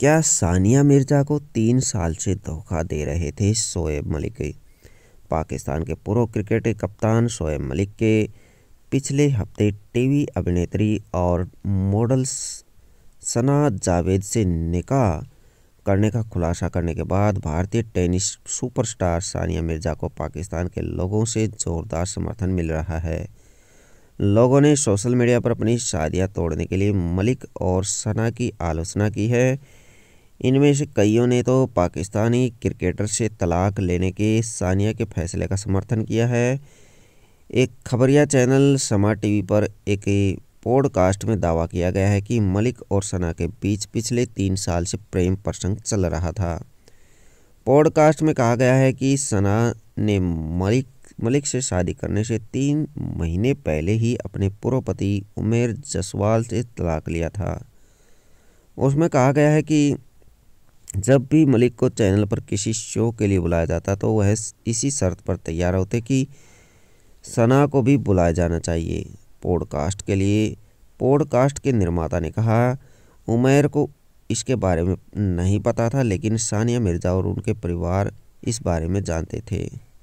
क्या सानिया मिर्जा को तीन साल से धोखा दे रहे थे शोएब मलिक पाकिस्तान के पूर्व क्रिकेट कप्तान शोएब मलिक के पिछले हफ्ते टीवी अभिनेत्री और मॉडल सना जावेद से निकाह करने का खुलासा करने के बाद भारतीय टेनिस सुपरस्टार सानिया मिर्जा को पाकिस्तान के लोगों से जोरदार समर्थन मिल रहा है लोगों ने सोशल मीडिया पर अपनी शादियां तोड़ने के लिए मलिक और सना की आलोचना की है इनमें से कईयों ने तो पाकिस्तानी क्रिकेटर से तलाक लेने के सानिया के फैसले का समर्थन किया है एक खबरिया चैनल समा टीवी पर एक पॉडकास्ट में दावा किया गया है कि मलिक और सना के बीच पिछले तीन साल से प्रेम प्रसंग चल रहा था पॉडकास्ट में कहा गया है कि सना ने मलिक मलिक से शादी करने से तीन महीने पहले ही अपने पूर्व पति उमेर जसवाल से तलाक लिया था उसमें कहा गया है कि जब भी मलिक को चैनल पर किसी शो के लिए बुलाया जाता तो वह इसी शर्त पर तैयार होते कि सना को भी बुलाया जाना चाहिए पॉडकास्ट के लिए पॉडकास्ट के निर्माता ने कहा उमेर को इसके बारे में नहीं पता था लेकिन सानिया मिर्ज़ा और उनके परिवार इस बारे में जानते थे